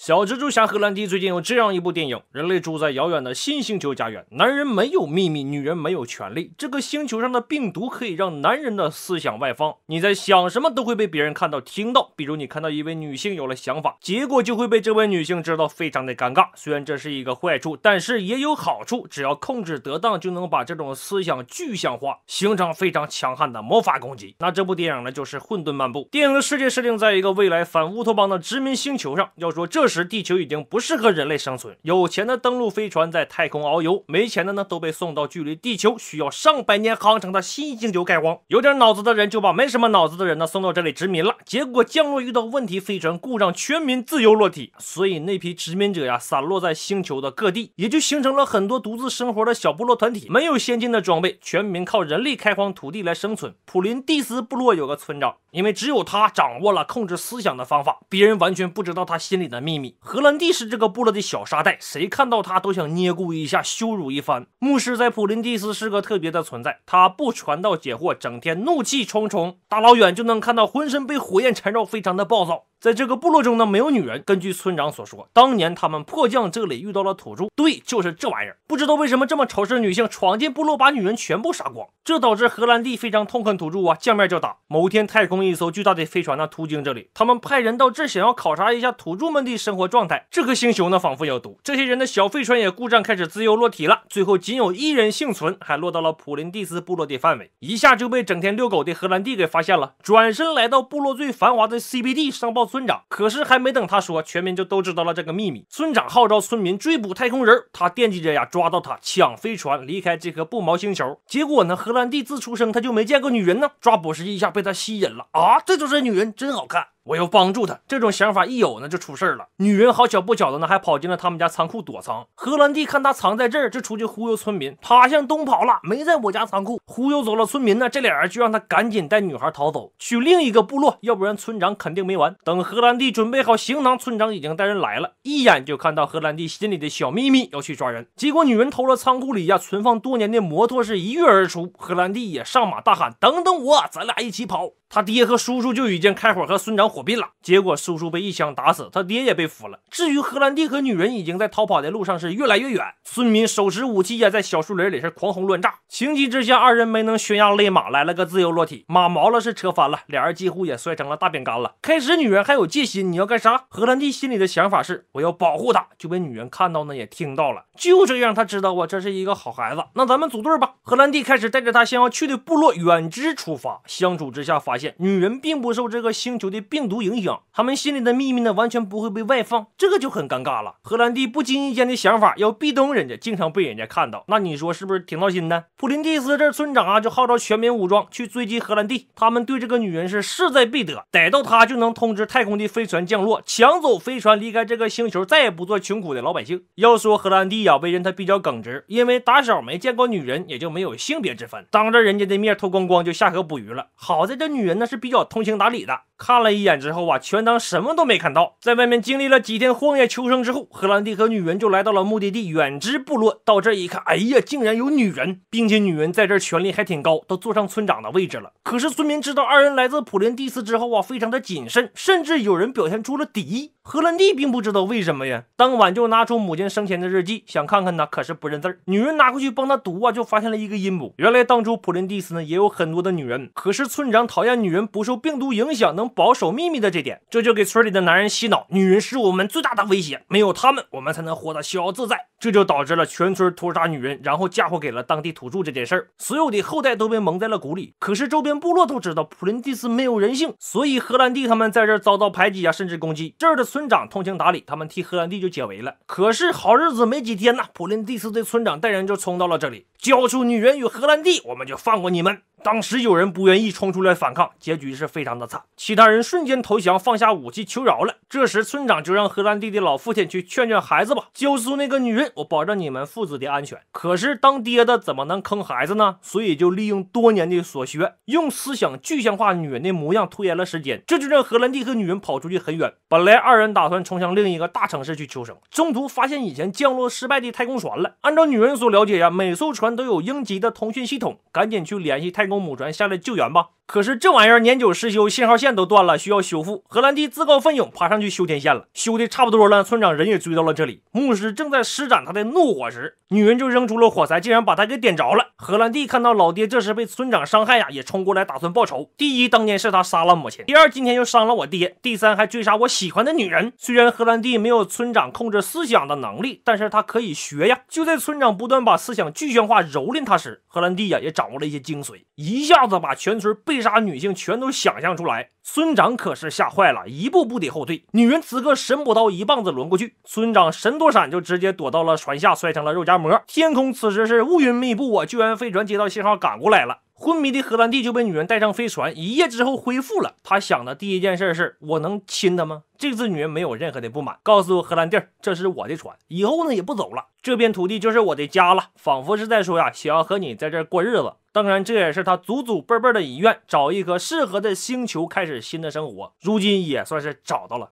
小蜘蛛侠荷兰弟最近有这样一部电影：人类住在遥远的新星球家园，男人没有秘密，女人没有权利。这个星球上的病毒可以让男人的思想外放，你在想什么都会被别人看到听到。比如你看到一位女性有了想法，结果就会被这位女性知道，非常的尴尬。虽然这是一个坏处，但是也有好处，只要控制得当，就能把这种思想具象化，形成非常强悍的魔法攻击。那这部电影呢，就是《混沌漫步》。电影的世界设定在一个未来反乌托邦的殖民星球上。要说这。时，地球已经不适合人类生存。有钱的登陆飞船在太空遨游，没钱的呢都被送到距离地球需要上百年航程的新星球开荒。有点脑子的人就把没什么脑子的人呢送到这里殖民了。结果降落遇到问题，飞船故障，全民自由落体。所以那批殖民者呀，散落在星球的各地，也就形成了很多独自生活的小部落团体。没有先进的装备，全民靠人力开荒土地来生存。普林蒂斯部落有个村长，因为只有他掌握了控制思想的方法，别人完全不知道他心里的秘密。荷兰弟是这个部落的小沙袋，谁看到他都想捏咕一下，羞辱一番。牧师在普林蒂斯是个特别的存在，他不传道解惑，整天怒气冲冲，大老远就能看到浑身被火焰缠绕，非常的暴躁。在这个部落中呢，没有女人。根据村长所说，当年他们迫降这里遇到了土著，对，就是这玩意儿。不知道为什么这么仇视女性，闯进部落把女人全部杀光，这导致荷兰弟非常痛恨土著啊，见面就打。某天，太空一艘巨大的飞船呢途经这里，他们派人到这想要考察一下土著们的生活状态。这颗星球呢仿佛有毒，这些人的小飞船也故障，开始自由落体了。最后仅有一人幸存，还落到了普林蒂斯部落的范围，一下就被整天遛狗的荷兰弟给发现了，转身来到部落最繁华的 CBD 上报。村长，可是还没等他说，全民就都知道了这个秘密。村长号召村民追捕太空人，他惦记着呀，抓到他抢飞船，离开这颗不毛星球。结果呢，荷兰弟自出生他就没见过女人呢，抓捕时一下被他吸引了啊，这就是女人，真好看。我要帮助他，这种想法一有呢就出事儿了。女人好巧不巧的呢，还跑进了他们家仓库躲藏。荷兰弟看他藏在这儿，就出去忽悠村民。他向东跑了，没在我家仓库。忽悠走了村民呢，这俩人就让他赶紧带女孩逃走，去另一个部落，要不然村长肯定没完。等荷兰弟准备好行囊，村长已经带人来了，一眼就看到荷兰弟心里的小秘密，要去抓人。结果女人偷了仓库里呀存放多年的摩托是一跃而出。荷兰弟也上马大喊：“等等我，咱俩一起跑。”他爹和叔叔就已经开火和村长。火。躲避了，结果叔叔被一枪打死，他爹也被俘了。至于荷兰弟和女人已经在逃跑的路上，是越来越远。孙民手持武器呀，在小树林里是狂轰乱炸。情急之下，二人没能悬崖勒马，来了个自由落体，马毛了是车翻了，俩人几乎也摔成了大饼干了。开始女人还有戒心，你要干啥？荷兰弟心里的想法是我要保护他，就被女人看到呢也听到了。就这样，他知道我这是一个好孩子。那咱们组队吧。荷兰弟开始带着他想要去的部落远之出发。相处之下发现女人并不受这个星球的病。病毒影响，他们心里的秘密呢，完全不会被外放，这个就很尴尬了。荷兰弟不经意间的想法要壁咚人家，经常被人家看到，那你说是不是挺闹心的？普林蒂斯这村长啊，就号召全民武装去追击荷兰弟，他们对这个女人是势在必得，逮到她就能通知太空的飞船降落，抢走飞船离开这个星球，再也不做穷苦的老百姓。要说荷兰弟呀，为人他比较耿直，因为打小没见过女人，也就没有性别之分，当着人家的面脱光光就下河捕鱼了。好在这女人呢是比较通情达理的，看了一眼。之后啊，全当什么都没看到。在外面经历了几天荒野求生之后，荷兰弟和女人就来到了目的地远之部落。到这一看，哎呀，竟然有女人，并且女人在这权力还挺高，都坐上村长的位置了。可是村民知道二人来自普林蒂斯之后啊，非常的谨慎，甚至有人表现出了敌意。荷兰弟并不知道为什么呀，当晚就拿出母亲生前的日记，想看看呢，可是不认字儿。女人拿过去帮他读啊，就发现了一个阴谋。原来当初普林蒂斯呢也有很多的女人，可是村长讨厌女人不受病毒影响，能保守秘。秘密的这点，这就给村里的男人洗脑，女人是我们最大的威胁，没有他们，我们才能活得逍遥自在。这就导致了全村屠杀女人，然后嫁祸给了当地土著这件事儿，所有的后代都被蒙在了鼓里。可是周边部落都知道普林蒂斯没有人性，所以荷兰弟他们在这儿遭到排挤啊，甚至攻击。这儿的村长通情达理，他们替荷兰弟就解围了。可是好日子没几天呐，普林蒂斯的村长带人就冲到了这里，交出女人与荷兰弟，我们就放过你们。当时有人不愿意冲出来反抗，结局是非常的惨。其他人瞬间投降，放下武器求饶了。这时村长就让荷兰弟的老父亲去劝劝孩子吧，交出那个女人，我保证你们父子的安全。可是当爹的怎么能坑孩子呢？所以就利用多年的所学，用思想具象化女人的模样，拖延了时间。这就让荷兰弟和女人跑出去很远。本来二人打算冲向另一个大城市去求生，中途发现以前降落失败的太空船了。按照女人所了解呀，每艘船都有应急的通讯系统，赶紧去联系太。公母船下来救援吧。可是这玩意儿年久失修，信号线都断了，需要修复。荷兰弟自告奋勇爬上去修天线了，修的差不多了，村长人也追到了这里。牧师正在施展他的怒火时，女人就扔出了火柴，竟然把他给点着了。荷兰弟看到老爹这时被村长伤害呀，也冲过来打算报仇。第一，当年是他杀了母亲；第二，今天又伤了我爹；第三，还追杀我喜欢的女人。虽然荷兰弟没有村长控制思想的能力，但是他可以学呀。就在村长不断把思想具象化、蹂躏他时，荷兰弟呀也掌握了一些精髓，一下子把全村被。杀女性全都想象出来，村长可是吓坏了，一步步的后退。女人此刻神补刀，一棒子抡过去，村长神躲闪就直接躲到了船下，摔成了肉夹馍。天空此时是乌云密布，救援飞船接到信号赶过来了。昏迷的荷兰弟就被女人带上飞船，一夜之后恢复了。他想的第一件事是：我能亲她吗？这次女人没有任何的不满，告诉荷兰弟：“这是我的船，以后呢也不走了，这片土地就是我的家了。”仿佛是在说呀，想要和你在这过日子。当然，这也是他祖祖辈辈的遗愿，找一颗适合的星球开始新的生活。如今也算是找到了。